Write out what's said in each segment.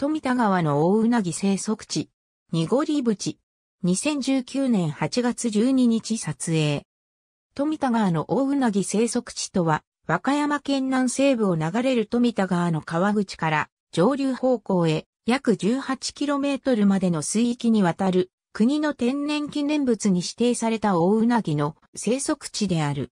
富田川の大うなぎ生息地、濁り淵。2019年8月12日撮影。富田川の大うなぎ生息地とは、和歌山県南西部を流れる富田川の川口から上流方向へ約 18km までの水域にわたる国の天然記念物に指定された大うなぎの生息地である。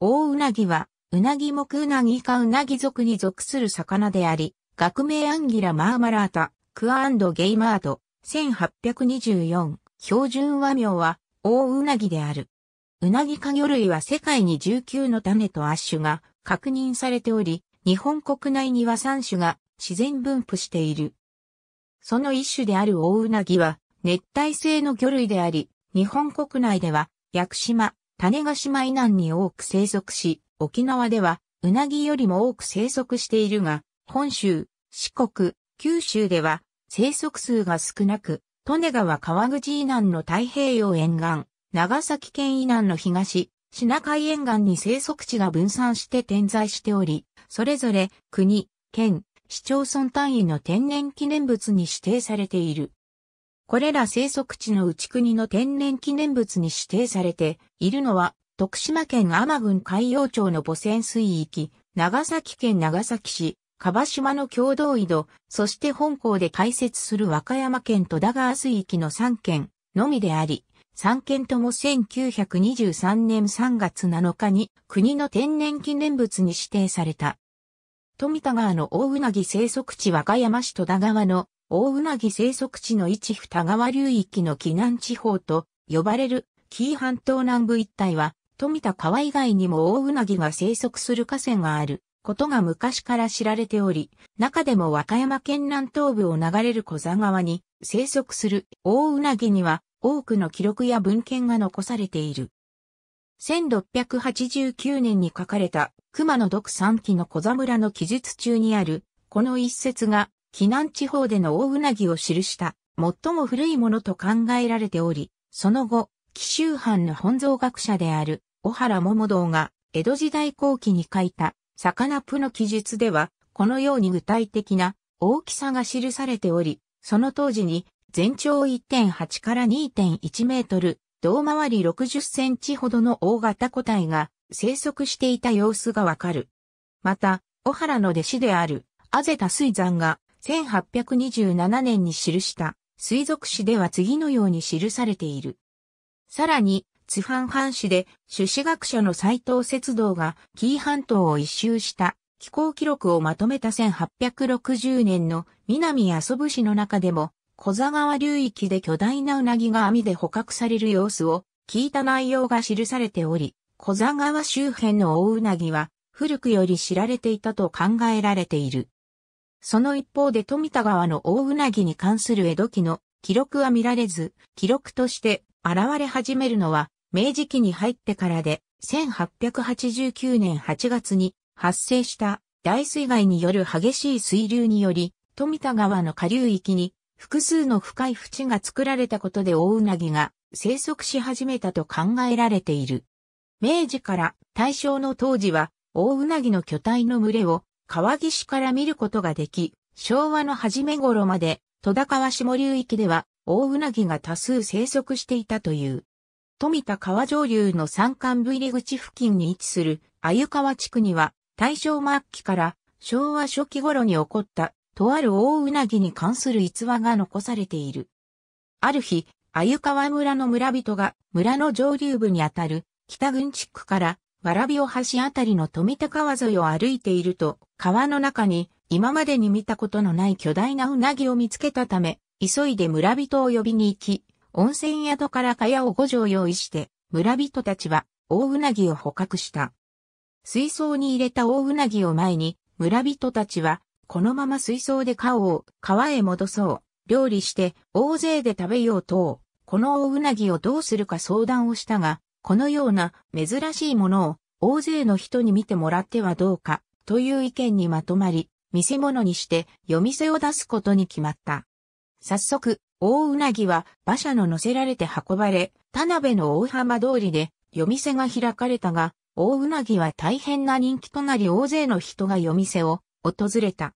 大うなぎは、うなぎ目うなぎかうなぎ属に属する魚であり、学名アンギラ・マーマラータ、クアゲイマード、1824。標準和名は、オオウナギである。ウナギ科魚類は世界に19の種と亜種が確認されており、日本国内には3種が自然分布している。その一種であるオオウナギは、熱帯性の魚類であり、日本国内では、屋久島、種子島以南に多く生息し、沖縄では、ウナギよりも多く生息しているが、本州、四国、九州では生息数が少なく、利根川川口以南の太平洋沿岸、長崎県以南の東、品海沿岸に生息地が分散して点在しており、それぞれ国、県、市町村単位の天然記念物に指定されている。これら生息地の内国の天然記念物に指定されているのは、徳島県天郡海洋町の母船水域、長崎県長崎市、川島の共同井戸、そして本校で開設する和歌山県戸田川水域の3県のみであり、3県とも1923年3月7日に国の天然記念物に指定された。富田川の大うなぎ生息地和歌山市戸田川の大うなぎ生息地の一二川流域の紀南地方と呼ばれる紀伊半島南部一帯は富田川以外にも大うなぎが生息する河川がある。ことが昔から知られており、中でも和歌山県南東部を流れる小座川に生息する大うなぎには多くの記録や文献が残されている。1689年に書かれた熊野独三期の小座村の記述中にある、この一節が、避難地方での大うなぎを記した、最も古いものと考えられており、その後、紀州藩の本草学者である、小原桃堂が、江戸時代後期に書いた、魚プの記述では、このように具体的な大きさが記されており、その当時に全長1.8から2.1メートル、胴回り60センチほどの大型個体が生息していた様子がわかる。また、小原の弟子である、アゼタ水山が1827年に記した水族史では次のように記されている。さらに、津藩藩士で、朱子学者の斎藤節道が紀伊半島を一周した気候記録をまとめた1860年の南阿蘇部市の中でも、小座川流域で巨大なウナギが網で捕獲される様子を聞いた内容が記されており、小座川周辺の大ウナギは古くより知られていたと考えられている。その一方で富田川の大うなぎに関する江戸記の記録は見られず、記録として現れ始めるのは明治期に入ってからで、1889年8月に発生した大水害による激しい水流により、富田川の下流域に複数の深い淵が作られたことで大うなぎが生息し始めたと考えられている。明治から大正の当時は大うなぎの巨体の群れを川岸から見ることができ、昭和の初め頃まで戸田川下流域では大うなぎが多数生息していたという。富田川上流の山間部入り口付近に位置する鮎川地区には、大正末期から昭和初期頃に起こった、とある大うなぎに関する逸話が残されている。ある日、鮎川村の村人が村の上流部にあたる北郡地区から蕨尾橋あたりの富田川沿いを歩いていると、川の中に今までに見たことのない巨大なうなぎを見つけたため、急いで村人を呼びに行き、温泉宿から蚊帳を5条用意して、村人たちは大うなぎを捕獲した。水槽に入れた大うなぎを前に、村人たちは、このまま水槽で顔を川へ戻そう、料理して大勢で食べようと、この大うなぎをどうするか相談をしたが、このような珍しいものを大勢の人に見てもらってはどうかという意見にまとまり、見せ物にして夜店を出すことに決まった。早速、大うなぎは馬車の乗せられて運ばれ、田辺の大浜通りで夜店が開かれたが、大うなぎは大変な人気となり大勢の人が夜店を訪れた。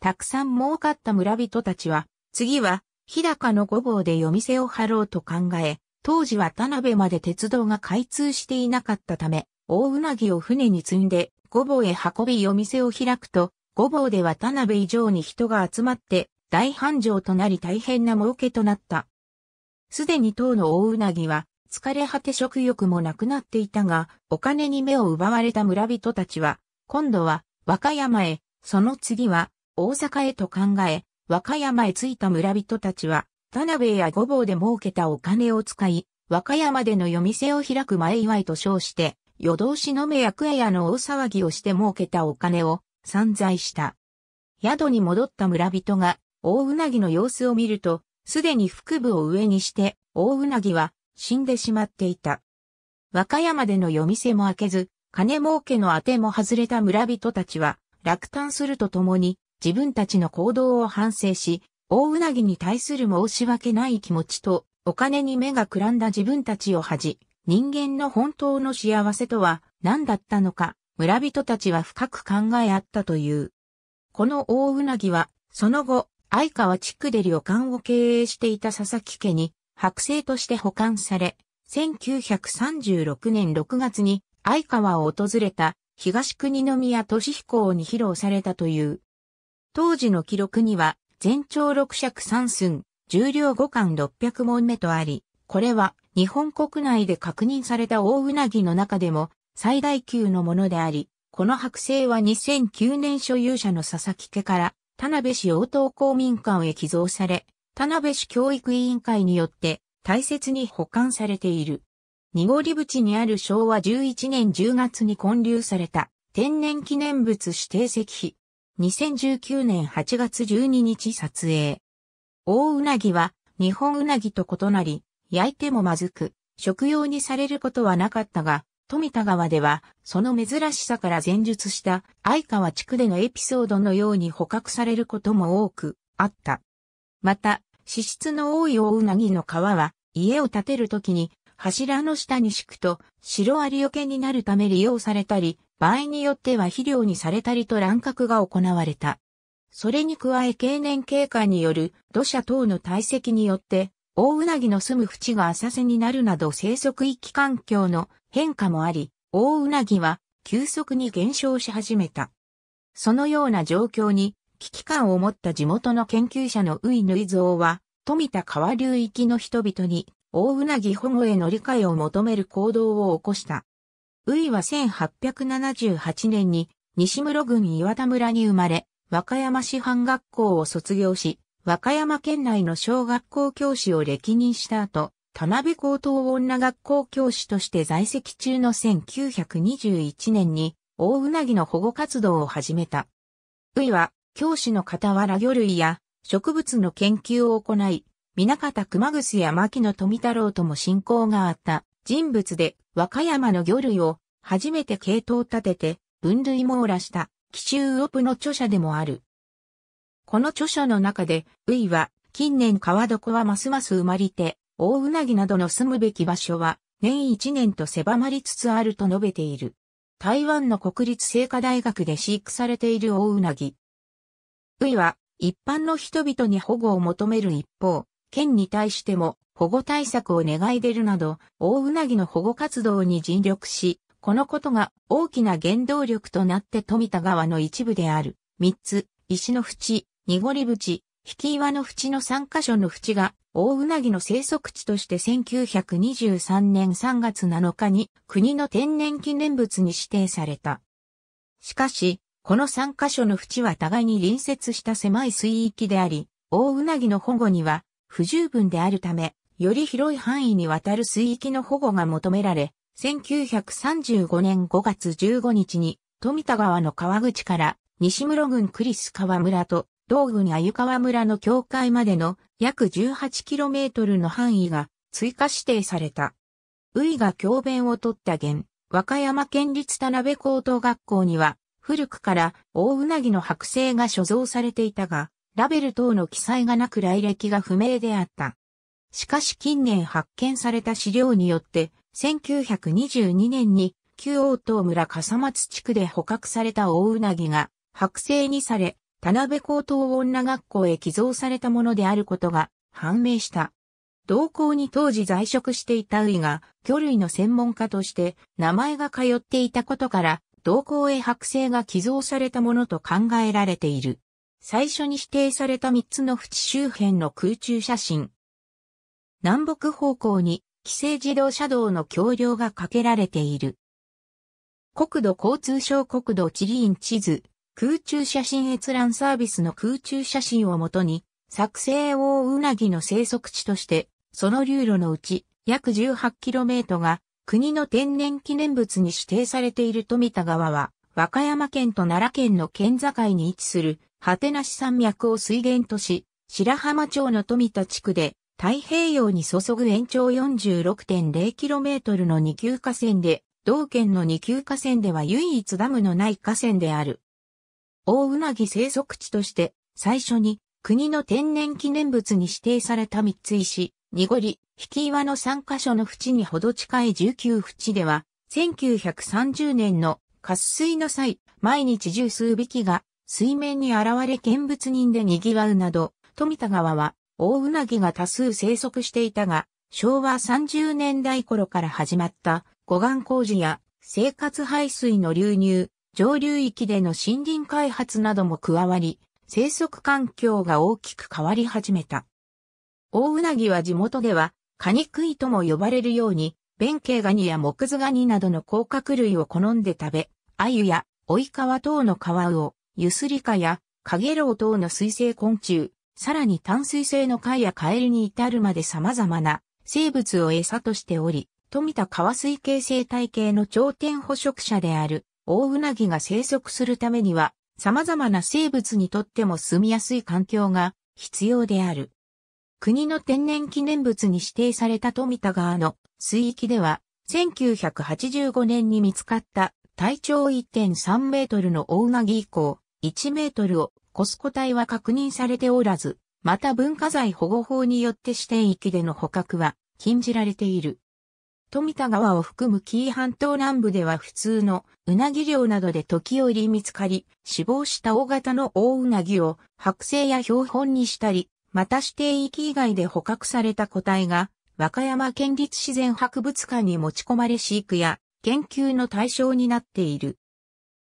たくさん儲かった村人たちは、次は日高の五坊で夜店を張ろうと考え、当時は田辺まで鉄道が開通していなかったため、大うなぎを船に積んで五坊へ運び夜店を開くと、五坊では田辺以上に人が集まって大繁盛となり大変な儲けとなった。すでに当の大うなぎは、疲れ果て食欲もなくなっていたが、お金に目を奪われた村人たちは、今度は和歌山へ、その次は大阪へと考え、和歌山へ着いた村人たちは、田辺やごぼうで儲けたお金を使い、和歌山での夜店を開く前祝いと称して、夜通しの目やクエやの大騒ぎをして儲けたお金を散財した。宿に戻った村人が大うなぎの様子を見ると、すでに腹部を上にして、大うなぎは死んでしまっていた。和歌山での夜店も開けず、金儲けの当ても外れた村人たちは、落胆するとともに、自分たちの行動を反省し、大うなぎに対する申し訳ない気持ちと、お金に目がくらんだ自分たちを恥じ、人間の本当の幸せとは何だったのか、村人たちは深く考えあったという。この大うなぎは、その後、相川地区で旅館を経営していた佐々木家に剥製として保管され、1936年6月に相川を訪れた東国宮俊彦に披露されたという。当時の記録には全長6尺3寸、重量5巻600問目とあり、これは日本国内で確認された大うなぎの中でも最大級のものであり、この剥製は2009年所有者の佐々木家から田辺市応答公民館へ寄贈され、田辺市教育委員会によって大切に保管されている。濁り淵にある昭和11年10月に建立された天然記念物指定石碑。2019年8月12日撮影。大うなぎは日本うなぎと異なり、焼いてもまずく、食用にされることはなかったが、富田川では、その珍しさから前述した相川地区でのエピソードのように捕獲されることも多くあった。また、脂質の多い大うなぎの川は、家を建てるときに柱の下に敷くと、白有アよけになるため利用されたり、場合によっては肥料にされたりと乱獲が行われた。それに加え経年経過による土砂等の堆積によって、大うなぎの住む淵が浅瀬になるなど生息域環境の変化もあり、大うなぎは急速に減少し始めた。そのような状況に危機感を持った地元の研究者のウイヌイゾウは、富田川流域の人々に大うなぎ保護への理解を求める行動を起こした。ウイは1878年に西室郡岩田村に生まれ、和歌山市範学校を卒業し、和歌山県内の小学校教師を歴任した後、田辺高等女学校教師として在籍中の1921年に、大うなぎの保護活動を始めた。ういは、教師の傍ら魚類や植物の研究を行い、水方熊楠や牧野富太郎とも親交があった人物で、和歌山の魚類を初めて系統立てて、分類網羅した、奇襲オプの著者でもある。この著書の中で、ういは、近年川床はますます生まれて、大うなぎなどの住むべき場所は、年一年と狭まりつつあると述べている。台湾の国立聖火大学で飼育されている大うなぎ。ウイは、一般の人々に保護を求める一方、県に対しても保護対策を願い出るなど、大うなぎの保護活動に尽力し、このことが大きな原動力となって富田川の一部である、三つ、石の淵、濁り淵、引き岩の淵の三箇所の淵が大うなぎの生息地として1923年3月7日に国の天然記念物に指定された。しかし、この3カ所の淵は互いに隣接した狭い水域であり、大うなぎの保護には不十分であるため、より広い範囲にわたる水域の保護が求められ、1935年5月15日に富田川の川口から西室郡クリス川村と道郡鮎川村の境界までの約 18km の範囲が追加指定された。ウイが教鞭を取った現、和歌山県立田辺高等学校には、古くから大うなぎの剥製が所蔵されていたが、ラベル等の記載がなく来歴が不明であった。しかし近年発見された資料によって、1922年に旧大島村笠松地区で捕獲された大うなぎが、剥製にされ、田辺高等女学校へ寄贈されたものであることが判明した。同校に当時在職していたウが、魚類の専門家として名前が通っていたことから、同校へ剥製が寄贈されたものと考えられている。最初に指定された3つの縁周辺の空中写真。南北方向に規制自動車道の橋梁がかけられている。国土交通省国土地理院地図空中写真閲覧サービスの空中写真をもとに、作成大うなぎの生息地として、その流路のうち約 18km が国の天然記念物に指定されている富田川は、和歌山県と奈良県の県境に位置する、果てなし山脈を水源とし、白浜町の富田地区で、太平洋に注ぐ延長 46.0km の二級河川で、同県の二級河川では唯一ダムのない河川である。大うなぎ生息地として最初に国の天然記念物に指定された三石、濁り、引き岩の3カ所の淵にほど近い19淵では、1930年の渇水の際、毎日十数匹が水面に現れ見物人で賑わうなど、富田川は大うなぎが多数生息していたが、昭和30年代頃から始まった護岸工事や生活排水の流入、上流域での森林開発なども加わり、生息環境が大きく変わり始めた。大うなぎは地元では、カニクイとも呼ばれるように、弁慶ガニや木津ガニなどの甲殻類を好んで食べ、アユや追カ川等のウを、ユスリカや、カゲロウ等の水生昆虫、さらに淡水性の貝やカエルに至るまで様々な生物を餌としており、富田川水系生態系の頂点捕食者である大ウナギが生息するためには、様々な生物にとっても住みやすい環境が必要である。国の天然記念物に指定された富田川の水域では、1985年に見つかった体長1.3メートルの大ウナギ以降、1メートルをコス個体は確認されておらず、また文化財保護法によって指定域での捕獲は禁じられている。富田川を含む紀伊半島南部では普通のうなぎ漁などで時折見つかり、死亡した大型の大うなぎを剥製や標本にしたり、また指定域以外で捕獲された個体が、和歌山県立自然博物館に持ち込まれ飼育や研究の対象になっている。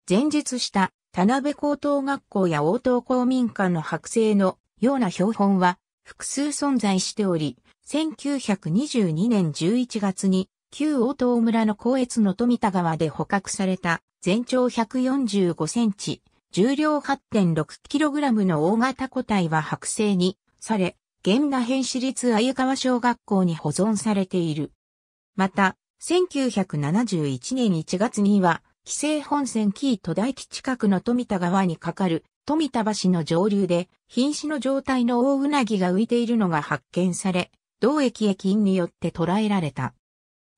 前述した田辺高等学校や応答公民館の剥製のような標本は複数存在しており、1922年11月に旧大東村の高越の富田川で捕獲された、全長145センチ、重量 8.6kg の大型個体は剥製にされ、現那辺市立鮎川小学校に保存されている。また、1971年1月には、規制本線紀伊戸田駅近くの富田川に架かる富田橋の上流で、瀕死の状態の大うなぎが浮いているのが発見され、同駅駅員によって捕らえられた。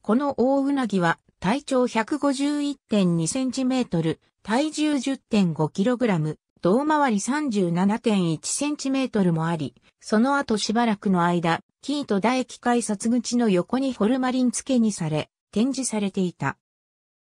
この大うなぎは体長 151.2cm、体重 10.5kg、胴回り 37.1cm もあり、その後しばらくの間、キーと唾液改札口の横にホルマリン付けにされ、展示されていた。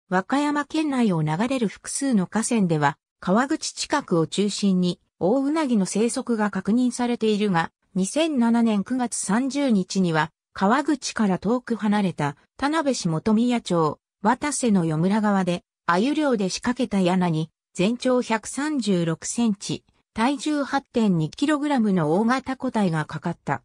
和歌山県内を流れる複数の河川では、川口近くを中心に、大うなぎの生息が確認されているが、2007年9月30日には、川口から遠く離れた田辺市元宮町、渡瀬の与村川で、鮎漁で仕掛けた柳に、全長136センチ、体重8 2ラムの大型個体がかかった。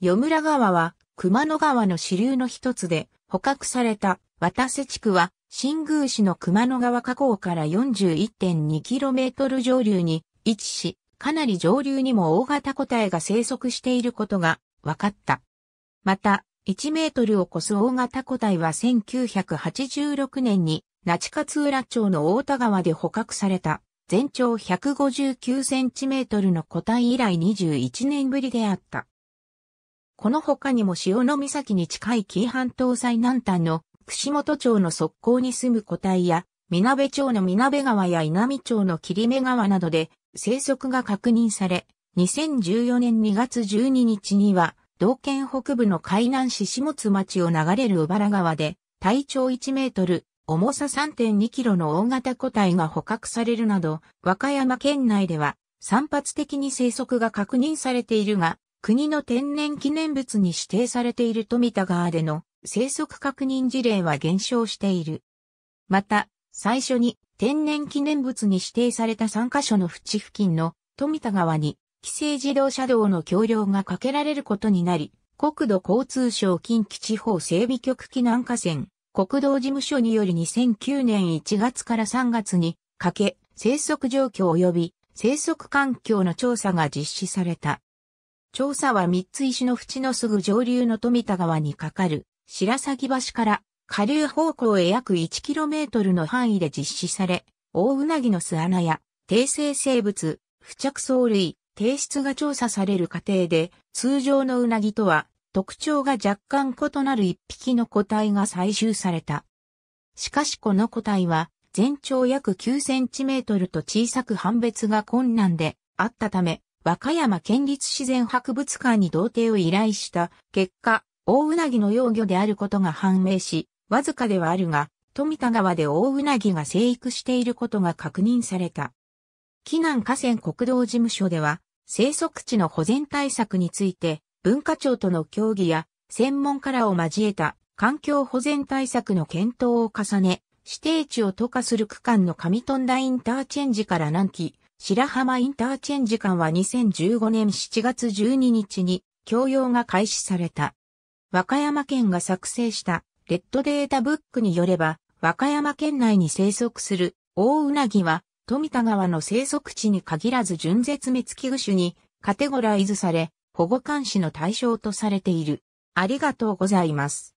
与村川は、熊野川の支流の一つで、捕獲された渡瀬地区は、新宮市の熊野川河口から 41.2km 上流に位置し、かなり上流にも大型個体が生息していることが分かった。また、1メートルを超す大型個体は1986年に、那智勝浦町の大田川で捕獲された、全長159センチメートルの個体以来21年ぶりであった。この他にも潮の岬に近い紀伊半島最南端の串本町の側溝に住む個体や、南部町の南部川や稲美町の霧目川などで生息が確認され、2014年2月12日には、道県北部の海南市下津町を流れる小原川で、体長1メートル、重さ3.2キロの大型個体が捕獲されるなど、和歌山県内では散発的に生息が確認されているが、国の天然記念物に指定されている富田川での生息確認事例は減少している。また、最初に天然記念物に指定された3カ所の淵付近の富田川に規制自動車道の橋梁がかけられることになり、国土交通省近畿地方整備局機南下線、国道事務所により2009年1月から3月にかけ、生息状況及び生息環境の調査が実施された。調査は三つ石の淵のすぐ上流の富田川に架かる白鷺橋から下流方向へ約 1km の範囲で実施され、大うなぎの巣穴や、低生生物、付着藻類、提出が調査される過程で、通常のうなぎとは特徴が若干異なる一匹の個体が採集された。しかしこの個体は、全長約9センチメートルと小さく判別が困難であったため、和歌山県立自然博物館に同定を依頼した結果、大うなぎの幼魚であることが判明し、わずかではあるが、富田川で大うなぎが生育していることが確認された。避難河川国道事務所では、生息地の保全対策について、文化庁との協議や専門家らを交えた環境保全対策の検討を重ね、指定地を渡化する区間の上富田インターチェンジから南紀、白浜インターチェンジ間は2015年7月12日に供用が開始された。和歌山県が作成したレッドデータブックによれば、和歌山県内に生息する大うなぎは富田川の生息地に限らず純絶滅危惧種にカテゴライズされ、保護監視の対象とされている。ありがとうございます。